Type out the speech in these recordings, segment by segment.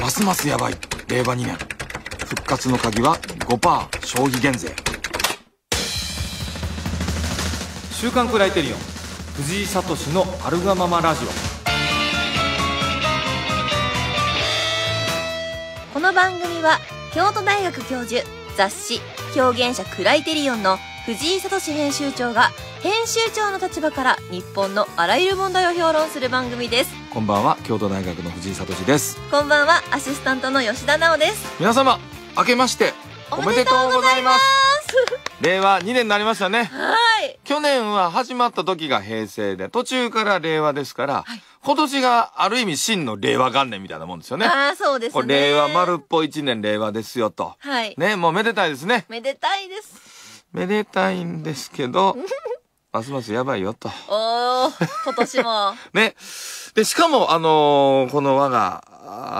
ますますやばい令和2年復活の鍵は5%消費減税「週刊クライテリオン」藤井聡の「あるがままラジオ」この番組は京都大学教授雑誌「表現者クライテリオン」の藤井聡編集長が編集長の立場から日本のあらゆる問題を評論する番組ですこんばんは京都大学の藤井聡ですこんばんはアシスタントの吉田直です皆様明けましておめでとうございます令和2年なりましたねはい去年は始まった時が平成で途中から令和ですから、はい、今年がある意味真の令和元年みたいなもんですよねああそうですね令和丸っぽ1年令和ですよとはいねもうめでたいですねめでたいですめでたいんですけど ますますやばいよと。おー、今年も。ね。で、しかも、あのー、この我が、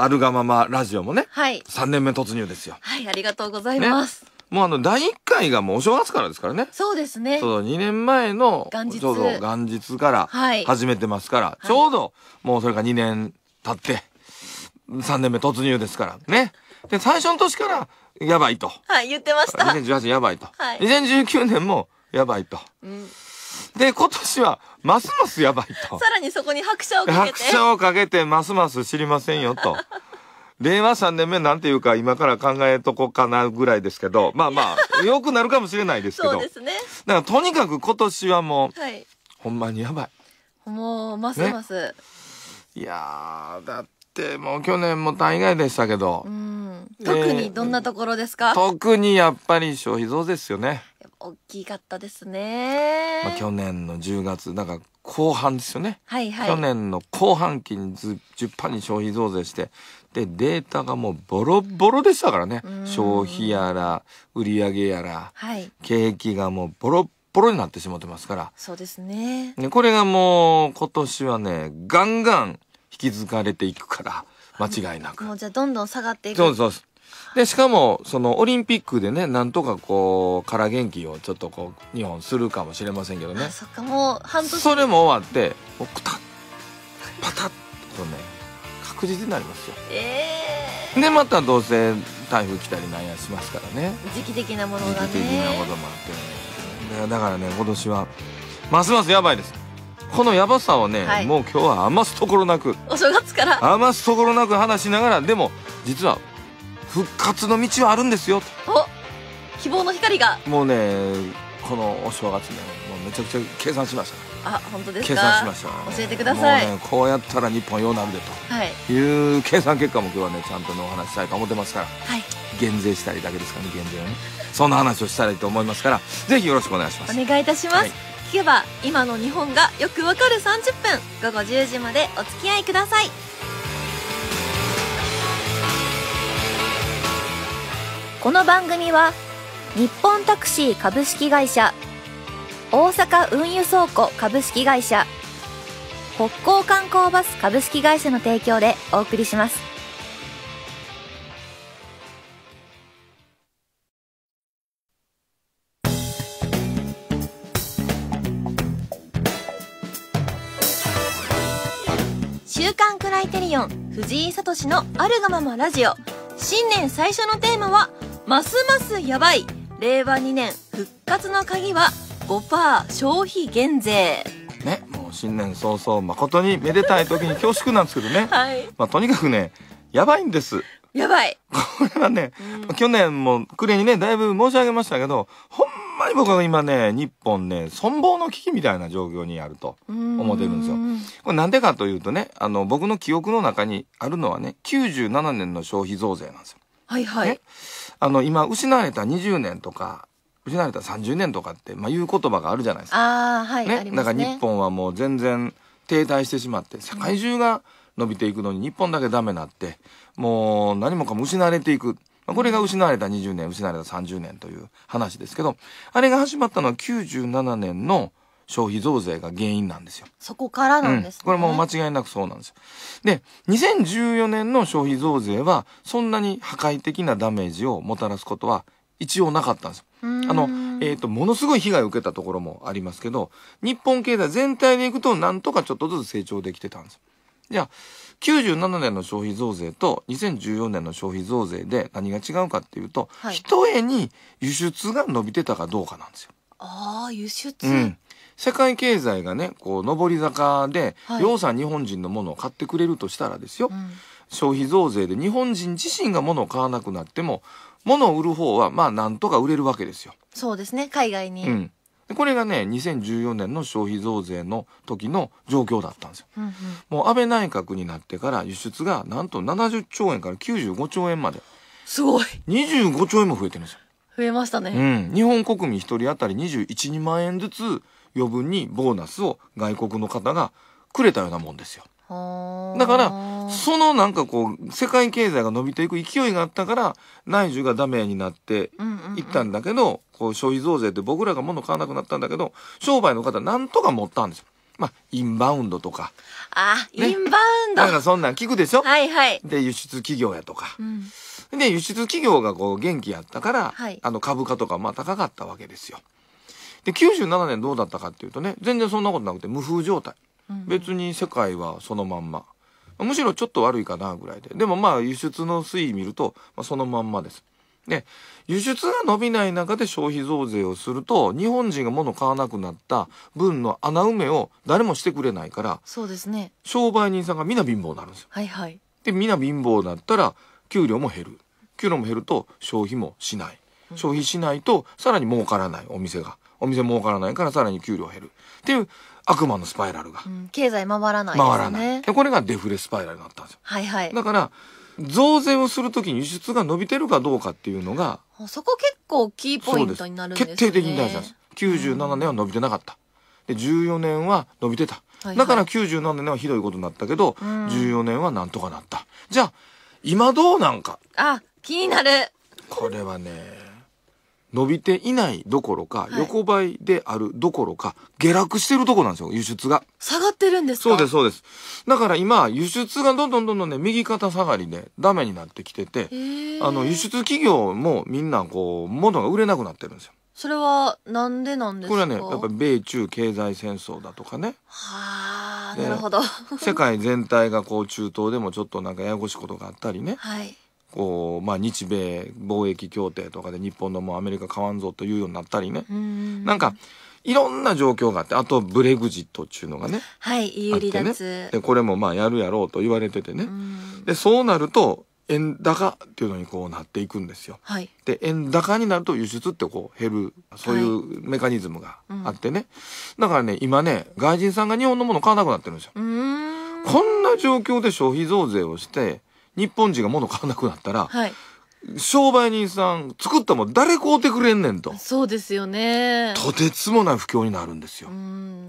あるがままラジオもね。はい。3年目突入ですよ。はい、ありがとうございます。ね、もうあの、第1回がもうお正月からですからね。そうですね。そう、2年前の、ちょうど元日から、始めてますから、はい、ちょうど、もうそれが2年経って、3年目突入ですから、ね。で、最初の年から、やばいと。はい、言ってました。2018やばいと。はい。2019年も、やばいと。うん。で、今年は、ますますやばいと。さらにそこに拍車をかけて。拍車をかけて、ますます知りませんよと。令和3年目なんていうか今から考えとこかなぐらいですけど、まあまあ、良くなるかもしれないですけど。そうですね。だからとにかく今年はもう、はい、ほんまにやばい。もう、ますます。ね、いやだってもう去年も大概でしたけど。うん。特にどんなところですか、えー、特にやっぱり消費増ですよね。大きかったですね、まあ、去年の10月だから後半ですよね、はいはい、去年の後半期にず10%に消費増税してでデータがもうボロボロでしたからね消費やら売り上げやら、はい、景気がもうボロボロになってしまってますからそうですねねこれがもう今年はねガンガン引き継がれていくから間違いなくもうじゃあどんどん下がっていくそうそうで、しかも、その、オリンピックでね、なんとかこう、から元気をちょっとこう、日本するかもしれませんけどね。そっか、もう半年。それも終わって、もう、くたパタッとね、確実になりますよ。ええー、で、またどうせ台風来たりなんやしますからね。時期的なものがね。時期的なこともあってだからね、今年は、ますますやばいです。このやばさをね、はい、もう今日は余すところなく。お正月から余すところなく話しながら、でも、実は復活の道はあるんですよお希望の光がもうねこのお正月ねもうめちゃくちゃ計算しましたあ本当ですか計算しました教えてくださいもう、ね、こうやったら日本ようなるでと、はい、いう計算結果も今日はねちゃんとのお話したいと思ってますから、はい、減税したりだけですかね減税はねそんな話をしたらいいと思いますからぜひよろしくお願いしますお願いいたします、はい聞けば今の日本がよくわかる30分午後10時までお付き合いくださいこの番組は日本タクシー株式会社大阪運輸倉庫株式会社北港観光バス株式会社の提供でお送りします週刊クライテリオン藤井聡のあるがままラジオ新年最初のテーマは「ますますやばい令和2年復活の鍵は5%消費減税ねもう新年早々誠にめでたい時に恐縮なんですけどね、はいまあ、とにかくねやばいんですやばいこれはね、うん、去年も暮れにねだいぶ申し上げましたけどほんまに僕は今ね日本ね存亡の危機みたいな状況にあると思ってるんですよ。これなんでかというとねあの僕の記憶の中にあるのはね97年の消費増税なんですよ。はいはい。ねあの、今、失われた20年とか、失われた30年とかって、まあ、いう言葉があるじゃないですか。ああ、はい。ね。ねだから日本はもう全然停滞してしまって、世界中が伸びていくのに日本だけダメになって、もう何もかも失われていく。これが失われた20年、失われた30年という話ですけど、あれが始まったのは97年の消費増税が原因なんですよ。そこからなんですね、うん、これもう間違いなくそうなんですよ。で、2014年の消費増税は、そんなに破壊的なダメージをもたらすことは一応なかったんですよ。あの、えっ、ー、と、ものすごい被害を受けたところもありますけど、日本経済全体でいくと、なんとかちょっとずつ成長できてたんですよ。じゃあ、97年の消費増税と2014年の消費増税で何が違うかっていうと、はい、一重に輸出が伸びてたかどうかなんですよ。ああ、輸出、うん、世界経済がねこう上り坂で、量産日本人のものを買ってくれるとしたらですよ、消費増税で日本人自身がものを買わなくなっても物を売る方はまあなんとか売れるわけですよ。そうですね海外に、うんこれがね、2014年の消費増税の時の状況だったんですよ。うんうん、もう安倍内閣になってから輸出がなんと70兆円から95兆円まで。すごい。25兆円も増えてるんですよ。増えましたね。うん。日本国民一人当たり21、2万円ずつ余分にボーナスを外国の方がくれたようなもんですよ。だからそのなんかこう世界経済が伸びていく勢いがあったから内需がダメになっていったんだけど、こう消費増税って僕らが物買わなくなったんだけど商売の方なんとか持ったんですよ。まあ、インバウンドとか。あ、ね、インバウンド。なんかそんなん聞くでしょはいはい。で、輸出企業やとか。うん、で、輸出企業がこう元気やったから、はい、あの株価とかまあ高かったわけですよ。で97年どうだったかっていうとね全然そんなことなくて無風状態、うん、別に世界はそのまんまむしろちょっと悪いかなぐらいででもまあ輸出の推移見ると、まあ、そのまんまです。で輸出が伸びない中で消費増税をすると日本人が物を買わなくなった分の穴埋めを誰もしてくれないからそうですね商売人さんが皆貧乏になるんですよ。はいはい、で皆貧乏だったら給料も減る給料も減ると消費もしない消費しないとさらに儲からないお店がお店儲からないからさらに給料減るっていう悪魔のスパイラルが、うん、経済回らない、ね、回らないでこれがデフレスパイラルになったんですよ、はいはい、だから増税をするときに輸出が伸びてるかどうかっていうのがそこ結構キーポイントになるんですね決定的に大事なんです97年は伸びてなかった、で14年は伸びてた、はいはい、だから97年はひどいことになったけど、うん、14年はなんとかなったじゃあ今どうなんかあ気になるこれはね伸びていないどころか、はい、横ばいであるどころか、下落してるところなんですよ、輸出が。下がってるんですかそうです、そうです。だから今、輸出がどんどんどんどんね、右肩下がりでダメになってきてて、あの、輸出企業もみんなこう、物が売れなくなってるんですよ。それはなんでなんですかこれはね、やっぱり米中経済戦争だとかね。はあ、なるほど。世界全体がこう、中東でもちょっとなんかややこしいことがあったりね。はい。こう、まあ、日米貿易協定とかで日本のもうアメリカ買わんぞというようになったりねんなんかいろんな状況があってあとブレグジットっちゅうのがね,、はい、有利だね、でこれもまあやるやろうと言われててねでそうなると円高っていうのにこうなっていくんですよ。はい、で円高になると輸出ってこう減るそういうメカニズムがあってね、はいうん、だからね今ね外人さんが日本のもの買わなくなってるんですよ。こんな状況で消費増税をして日本人が物買わなくなったら、はい、商売人さん作ったもん誰買うてくれんねんとそうですよねとてつもない不況になるんですよ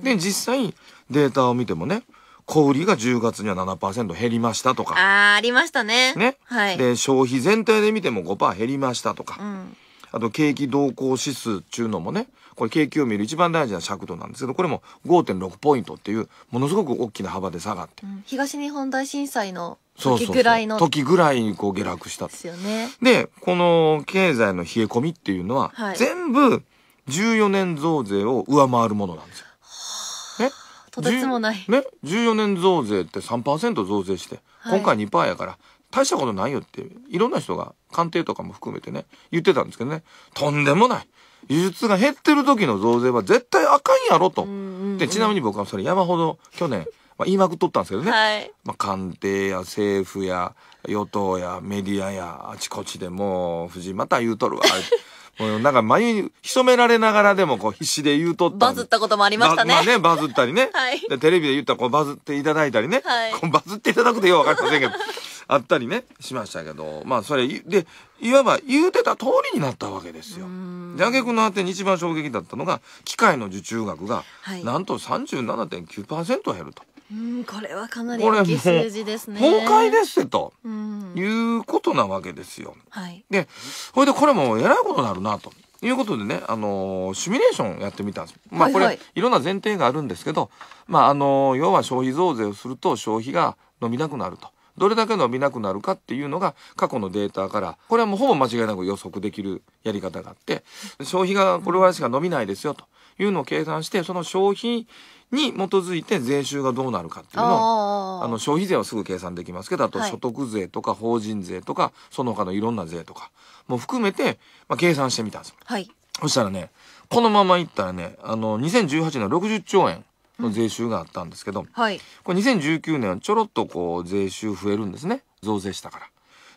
で実際データを見てもね小売りが10月には7%減りましたとかあありましたねね、はい、で消費全体で見ても5%減りましたとか、うん、あと景気動向指数っちゅうのもねこれ景気を見る一番大事な尺度なんですけどこれも5.6ポイントっていうものすごく大きな幅で下がって、うん、東日本大震災の時ぐらいの。時ぐらいにこう下落した。ですよね。で、この経済の冷え込みっていうのは、はい、全部14年増税を上回るものなんですよ。ね、とてつもない。ね、14年増税って3%増税して、今回2%やから、大したことないよって、いろんな人が、官邸とかも含めてね、言ってたんですけどね、とんでもない。輸出が減ってる時の増税は絶対あかんやろと。で、ちなみに僕はそれ山ほど去年まあ、言いまくっとったんですけどね、はい、まあ、官邸や政府や与党やメディアやあちこちでもう藤井また言うとるわ もうなんか眉に潜められながらでもこう必死で言うとったバズったこともありましたね。まあね、バズったりね。はい、でテレビで言ったらこうバズっていただいたりね。はい、こうバズっていただくとよう分かりませんけど。あったりね、しましたけど、まあそれ、で、いわば言うてた通りになったわけですよ。で、挙句の果てに一番衝撃だったのが、機械の受注額が、なんと37.9%減ると。うんこれはかなり大きい数字ですね崩壊ですと、いうことなわけですよ。はい、でそれでこれもえらいことになるなと。いうことでね、あのー、シミュレーションやってみたんです。まあこれ、はいはい、いろんな前提があるんですけど、まああのー、要は消費増税をすると消費が伸びなくなると。どれだけ伸びなくなるかっていうのが過去のデータからこれはもうほぼ間違いなく予測できるやり方があって消費がこれぐらいしか伸びないですよというのを計算してその消費に基づいて税収がどうなるかっていうのをあの消費税はすぐ計算できますけどあと所得税とか法人税とか、その他のいろんな税とかも含めて、まあ、計算してみたんですよ。はい、そしたらねこのままいったらねあの2018年60兆円の税収があったんですけど、うんはい、これ2019年はちょろっとこう税収増えるんですね増税したから。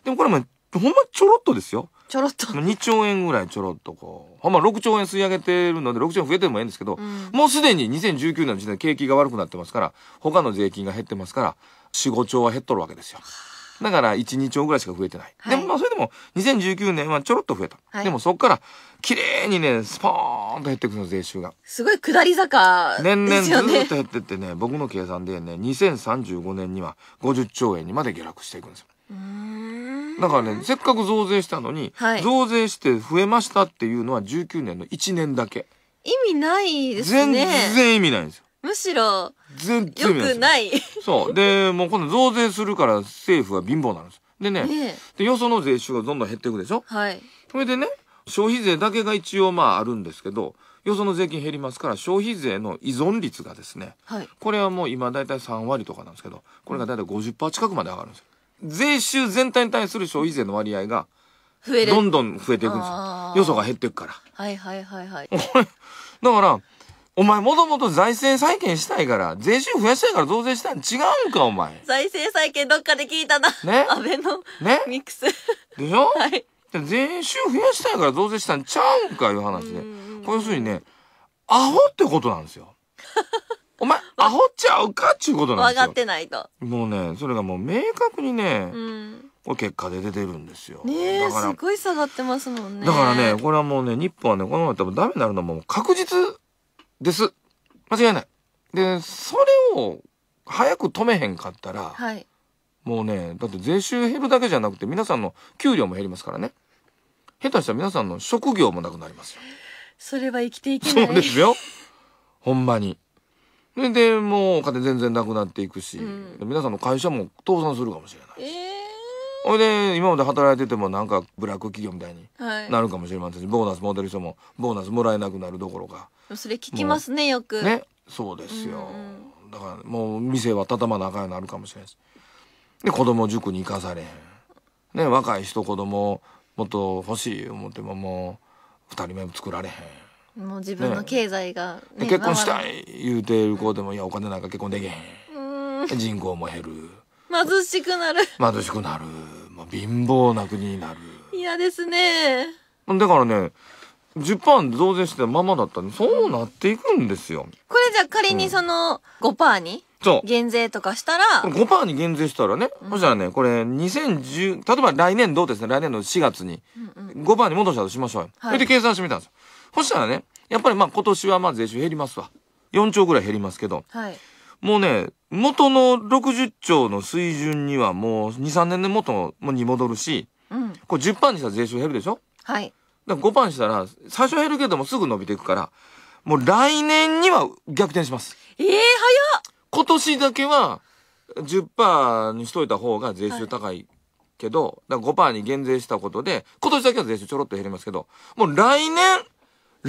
でもこれもほんまちょろっとですよ。ちょろっと2兆円ぐらいちょろっとこう、ほんま6兆円吸い上げてるので6兆円増えてもええんですけど、うん、もうすでに2019年の時点で景気が悪くなってますから他の税金が減ってますから45兆は減っとるわけですよ。だから12兆ぐらいしか増えてない。はい、でもまあそれでも2019年はちょろっと増えた。はい、でもそこから綺麗にねスポーンと減っていくの税収が。すごい下り坂、ね、年々ずっと減ってってね僕の計算でね2035年には50兆円にまで下落していくんですよ。だからねせっかく増税したのに、はい、増税して増えましたっていうのは19年の1年だけ意味ないですね全然意味ないんですよむしろ全然よくないそうでもう今度増税するから政府は貧乏なんですでね、ね、でよその税収がどんどん減っていくでしょはいそれでね消費税だけが一応まああるんですけどよその税金減りますから消費税の依存率がですね、はい、これはもう今大体3割とかなんですけどこれが大体50%近くまで上がるんですよ税収全体に対する消費税の割合が、どんどん増えていくんですよ。よそが減っていくから。はいはいはいはい。だから、お前もともと財政再建したいから、税収増やしたいから増税したい違うんか、お前。財政再建どっかで聞いたな。ね。安倍のねミックス。でしょはい。税収増やしたいから増税したんちゃうんかいう話で。これ要するにね、アホってことなんですよ。お前、アホちゃうかっちゅうことなんですよ。分かってないと。もうね、それがもう明確にね、うん、これ結果で出てるんですよ。ねえ、すごい下がってますもんね。だからね、これはもうね、日本はね、このまま多分ダメになるのはもう確実です。間違いない。で、それを早く止めへんかったら、はい、もうね、だって税収減るだけじゃなくて、皆さんの給料も減りますからね。下手したら皆さんの職業もなくなりますよ。それは生きていけない。そうですよ。ほんまに。ででもうお金全然なくなっていくし、うん皆さんの会社も倒産するかもしれない。えほいで今まで働いててもなんかブラック企業みたいにはい。なるかもしれませんしボーナスも出る人もボーナスもらえなくなるどころかそれ聞きますねよく。ねそうですよ、だからもう店は畳まなあかんようになるかもしれないしで子供塾に行かされへんね若い人子供もっと欲しい思ってももう2人目も作られへんもう自分の経済が、ね、結婚したい言うてる子でも、いやお金なんか結婚できへん人口も減る貧しくなる貧しくなる貧乏な国になる嫌ですねだからね10%増税したままだったんでそうなっていくんですよこれじゃあ仮にその5%に、そう減税とかしたら5%に減税したらね、うん、そしたらねこれ2010例えば来年度ですね来年の4月に5%に戻したとしましょうよ、はい、で計算してみたんですよそしたらねやっぱりまあ今年はまあ税収減りますわ4兆ぐらい減りますけど、はい、もうね元の60兆の水準にはもう23年で元に戻るし、うん、これ10パーにしたら税収減るでしょ、はい、だから5パーにしたら最初減るけどもすぐ伸びていくからもう来年には逆転します。ええー、早っ今年だけは10%にしといた方が税収高いけど、はい、だから5%に減税したことで、今年だけは税収ちょろっと減りますけど、もう来年、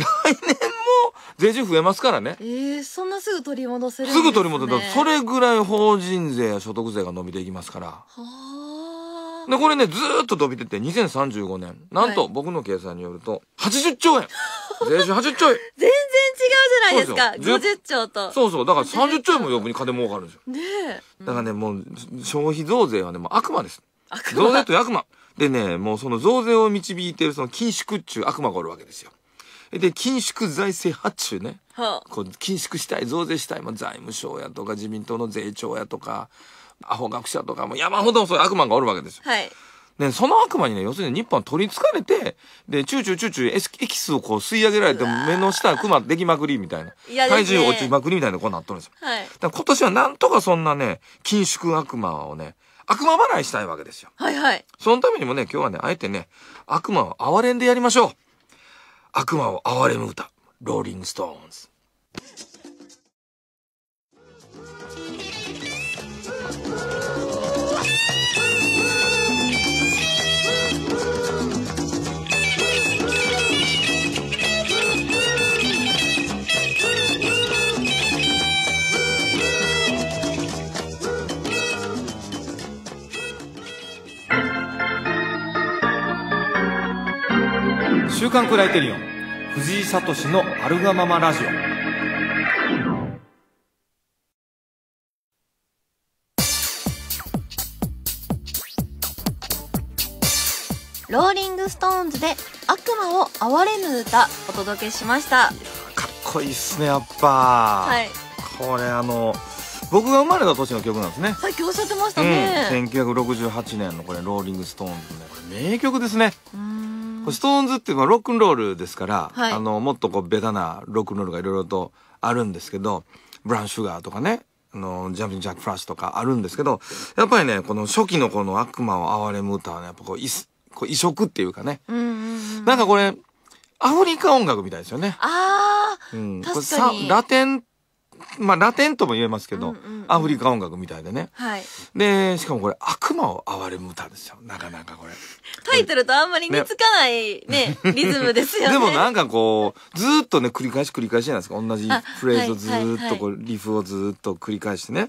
来年も税収増えますからね。えー、そんなすぐ取り戻せるす、ね,、ぐ取り戻せる。それぐらい法人税や所得税が伸びていきますから。はあ。で、これね、ずっと伸びてて、2035年。なんと、はい、僕の計算によると、80兆円税収80兆円 全然違うじゃないですか。す50兆と。そうそう。だから30兆円も余分に金儲かるんですよ。ねえ、うん。だからね、もう、消費増税はね、もう悪魔です。悪魔増税と悪魔。でね、もうその増税を導いているその緊縮中悪魔がおるわけですよ。で、緊縮財政発注ね。はこう緊縮したい、増税したい、もう財務省やとか自民党の税調やとか、アホ学者とか、も山ほどそういう悪魔がおるわけですよ。はい。ね、その悪魔にね、要するに日本取りつかれて、で、チューチューチューチューエキスをこう吸い上げられて、目の下クマできまくりみたいな。いね、体重落ちまくりみたいなこうなっとるんですよ。はい。だ今年はなんとかそんなね、緊縮悪魔をね、悪魔払いしたいわけですよ。はいはい。そのためにもね、今日はね、あえてね、悪魔を憐れんでやりましょう。悪魔を憐れむ歌、ローリング・ストーンズ。週刊クライテリオン、藤井聡のあるがままラジオ。ローリングストーンズで悪魔を哀れぬ歌お届けしましたかっこいいっすねやっぱ、はい、これあの僕が生まれた年の曲なんですねさっきおっしゃってましたね、うん、1968年のこれ「ローリング・ストーンズ」ね名曲ですね、うん、ストーンズっていうのはロックンロールですから、はい、あの、もっとこう、ベタなロックンロールがいろいろとあるんですけど、ブラウンシュガーとかね、あの、ジャンピンジャックフラッシュとかあるんですけど、やっぱりね、この初期のこの悪魔を哀れむ歌はね、やっぱこう、いす、こう異色っていうかね。うんうんうん、なんかこれ、アフリカ音楽みたいですよね。ああ、うん、確かに。ラテンまあ、ラテンとも言えますけど、うんうんうん、アフリカ音楽みたいでね、はい、でしかもこれ「悪魔を憐れむ歌」ですよなかなかこれタイトルとあんまり似つかないね、ね、リズムですよね でもなんかこうずっとね繰り返し繰り返しじゃないですか同じフレーズをずっとこう、リフをずっと繰り返してね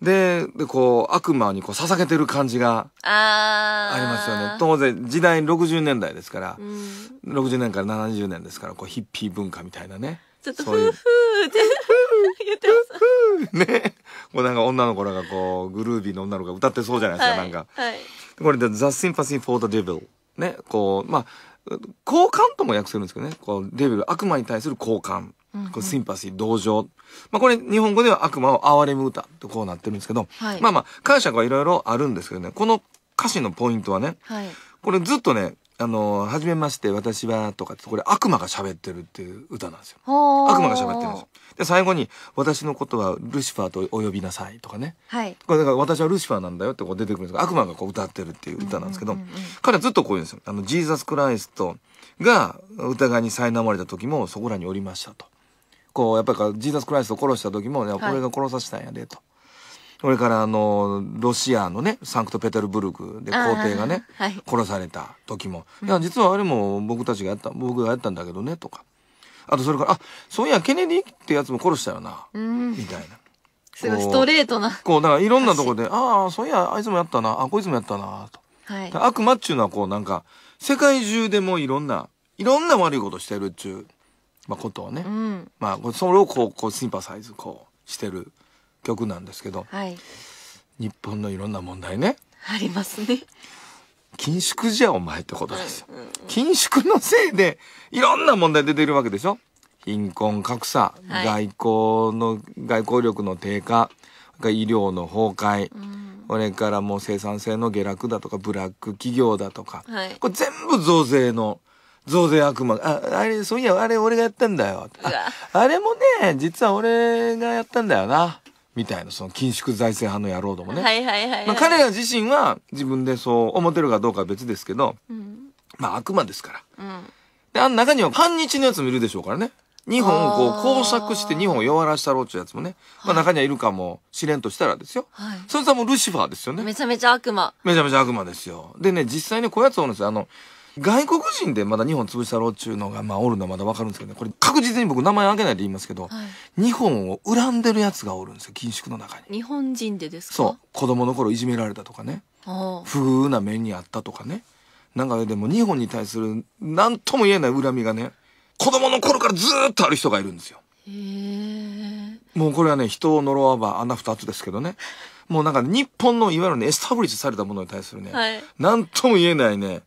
でこう悪魔にこう捧げてる感じがありますよね当然時代60年代ですから、うん、60年から70年ですからこうヒッピー文化みたいなねちょっと夫婦ふって ねこうなんか女の子らがこうグルービーの女の子が歌ってそうじゃないですか、はい、なんか、はい、これで「The Sympathy for the Devil」ねこうまあ交換とも訳するんですけどねこうデビル悪魔に対する交換、こうん、こうシンパシー同情、まあ、これ日本語では悪魔を憐れむ歌とこうなってるんですけど、はい、まあまあ解釈はいろいろあるんですけどねこの歌詞のポイントはね、はい、これずっとねあの、はじめまして、私は、とかって、これ悪魔が喋ってるっていう歌なんですよ。悪魔が喋ってるんですよ。で、最後に、私のことはルシファーとお呼びなさいとかね。はい。これだから私はルシファーなんだよってこう出てくるんですが、悪魔がこう歌ってるっていう歌なんですけど、彼はずっとこう言うんですよ。あの、ジーザス・クライストが疑いに苛まれた時も、そこらにおりましたと。こう、やっぱりジーザス・クライストを殺した時も、こ俺が殺させたんやで、と。はいそれからあのロシアのねサンクトペテルブルクで皇帝がね、はい、殺された時も「いや実はあれも僕たちがやった僕がやったんだけどね」とかあとそれから「あそういやケネディってやつも殺したよな」みたいな。すごいストレートな。こう、だからいろんなとこで、ああ、そういや、あいつもやったな、あ、こいつもやったな、と。はい、悪魔っちゅうのはこうなんか世界中でもいろんないろんな悪いことしてるっちゅう、まあ、ことをね、うん、まあ、それをこうこうシンパサイズこうしてる曲なんですけど、はい、日本のいろんな問題ねありますね緊縮じゃお前ってことですよ、緊縮のせいでいろんな問題出てるわけでしょ貧困格差、はい、外交の外交力の低下医療の崩壊、こ、れ、からもう生産性の下落だとかブラック企業だとか、はい、これ全部増税の増税悪魔ああれそういやあれ俺がやったんだよああれもね実は俺がやったんだよなみたいな、その緊縮財政派の野郎どもね。はいはいはい、はい、まあ、彼ら自身は自分でそう思ってるかどうかは別ですけど、うん、まあ悪魔ですから。うん、で、あの中には反日のやつもいるでしょうからね。日本をこう工作して日本を弱らしたろうってやつもね、まあ中にはいるかも試れんとしたらですよ。はい、そいつはもうルシファーですよね。めちゃめちゃ悪魔。めちゃめちゃ悪魔ですよ。でね、実際ね、こううやつおるんですよ。あの、外国人でまだ日本潰したろうっちゅうのが、まあ、おるのはまだわかるんですけどね、これ確実に僕名前挙げないで言いますけど、はい、日本を恨んでる奴がおるんですよ、緊縮の中に。日本人でですかそう。子供の頃いじめられたとかね、不遇な面にあったとかね。なんかでも日本に対する何とも言えない恨みがね、子供の頃からずっとある人がいるんですよ。もうこれはね、人を呪わば穴二つですけどね。もうなんか日本のいわゆるね、エスタブリッジされたものに対するね、はい、何とも言えないね、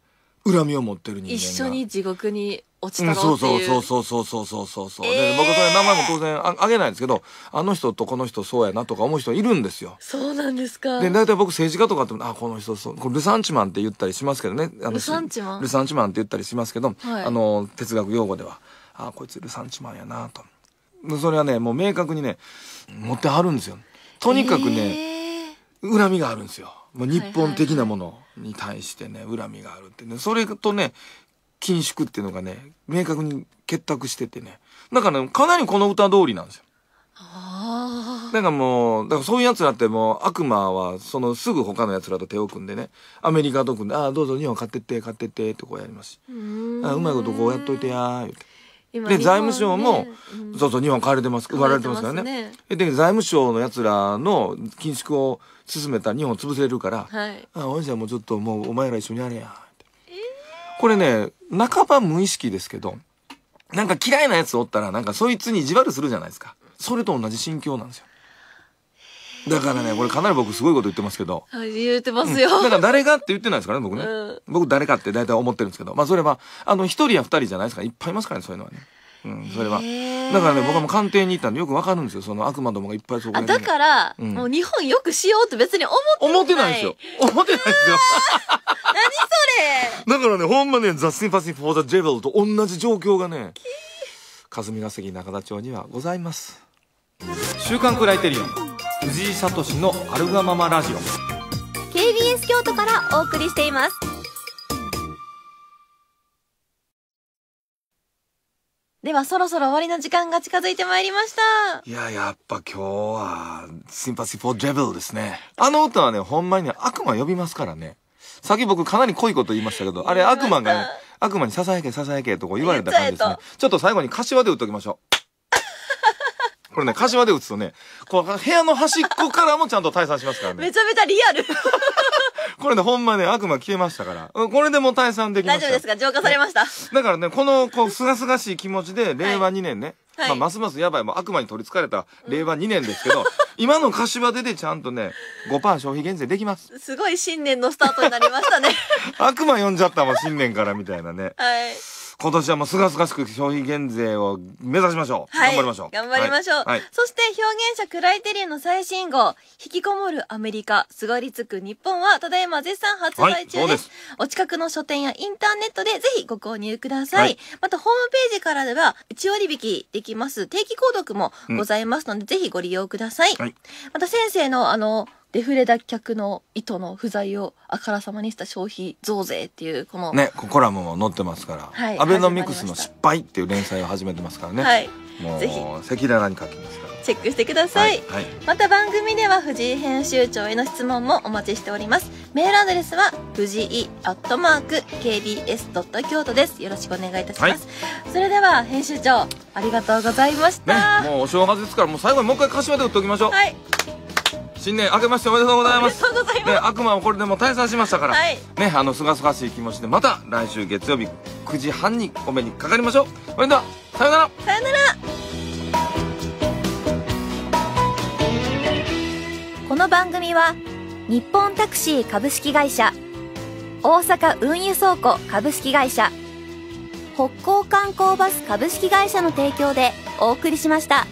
恨みを持ってる人間が一緒に地獄に落ちたろっていう、そうそうそうそうそうそうそう、えー、で僕それ名前も当然ああげないんですけどあの人とこの人そうやなとか思う人いるんですよそうなんですかで大体僕政治家とかってあこの人そうこれルサンチマンって言ったりしますけどねあのルサンチマンルサンチマンって言ったりしますけど、はい、あの哲学用語ではあこいつルサンチマンやなとそれはねもう明確にね持ってはるんですよとにかくね、えー、恨みがあるんですよもう日本的なものに対してね恨みがあるってねそれとね緊縮っていうのがね明確に結託しててねだから、ね、かなりこの歌通りなんですよ。だからもう、だからそういう奴らってもう悪魔は、そのすぐ他の奴らと手を組んでね、アメリカと組んで、ああ、どうぞ日本買ってって、買ってって、ってこうやりますし。あうまいことこうやっといてやー、言うて。で財務省も、ねうん、そうそう日本買われてます奪われてますからね、ね、で財務省の奴らの緊縮を進めた日本潰せるから、はい、あおじゃもうちょっともうお前ら一緒にやれや、えー、これね半ば無意識ですけどなんか嫌いなやつおったらなんかそいつに自腹悪するじゃないですかそれと同じ心境なんですよだからね、これかなり僕すごいこと言ってますけど。言ってますよ。うん、だから誰がって言ってないですからね、僕ね。うん、僕誰かって大体思ってるんですけど。まあそれは、あの、一人や二人じゃないですから、いっぱいいますからね、そういうのはね。うん、それは。だからね、僕はもう官邸に行ったんでよくわかるんですよ。その悪魔どもがいっぱいそこに、ね。あ、だから、うん、もう日本よくしようって別に思ってない。思ってないですよ。思ってないですよ。何それだからね、ほんまね、ザ・シン for フォー・ザ・ジェベ l と同じ状況がね、霞が関中田町にはございます。週刊クライテリオン。藤井聡のアルガママラジオ KBS 京都からお送りしていますではそろそろ終わりの時間が近づいてまいりましたいややっぱ今日は「シンパシー・ t h y f ブ r ですねあの歌はねほんまにね悪魔呼びますからねさっき僕かなり濃いこと言いましたけどあれ悪魔がね悪魔にささやけささやけとこ言われた感じですねちょっと最後に柏で打っときましょうこれね、鹿島で打つとね、こう、部屋の端っこからもちゃんと退散しますからね。めちゃめちゃリアル。これね、ほんまね、悪魔消えましたから。これでもう退散できました。大丈夫ですか浄化されました。だからね、この、こう、すがすがしい気持ちで、令和2年ね、はい、まあ、ますますやばい、もう悪魔に取りつかれた令和2年ですけど、うん、今の柏手でちゃんとね、5%消費減税できます。すごい新年のスタートになりましたね。悪魔呼んじゃったもん、新年からみたいなね。はい。今年はもうすがすがしく消費減税を目指しましょう。はい、頑張りましょう。頑張りましょう。はい、そして表現者クライテリアの最新号、引きこもるアメリカ、すがりつく日本はただいま絶賛発売中です。はい、お近くの書店やインターネットでぜひご購入ください。はい、またホームページからでは1割引きできます定期購読もございますので、うん、ぜひご利用ください。はい、また先生のあの、デフレ脱却の意図の不在をあからさまにした消費増税っていうこのねコラムも載ってますから、はい、アベノミクスの失敗っていう連載を始めてますからね、はい、もうぜひ赤裸々に書きますからチェックしてください、はい、はい、また番組では藤井編集長への質問もお待ちしておりますメールアドレスは藤井アットマーク KBS 京都ですよろしくお願いいたします、それでは編集長ありがとうございました、ね、もうお正月ですからもう最後にもう一回鹿島で打っておきましょうはい新年明けましておめでとうございます。ね、悪魔をこれでも退散しましたから、はい、ね、あの、すがすがしい気持ちで、また来週月曜日9時半にお目にかかりましょう。それでは、さよならさよならこの番組は、日本タクシー株式会社、大阪運輸倉庫株式会社、北港観光バス株式会社の提供でお送りしました。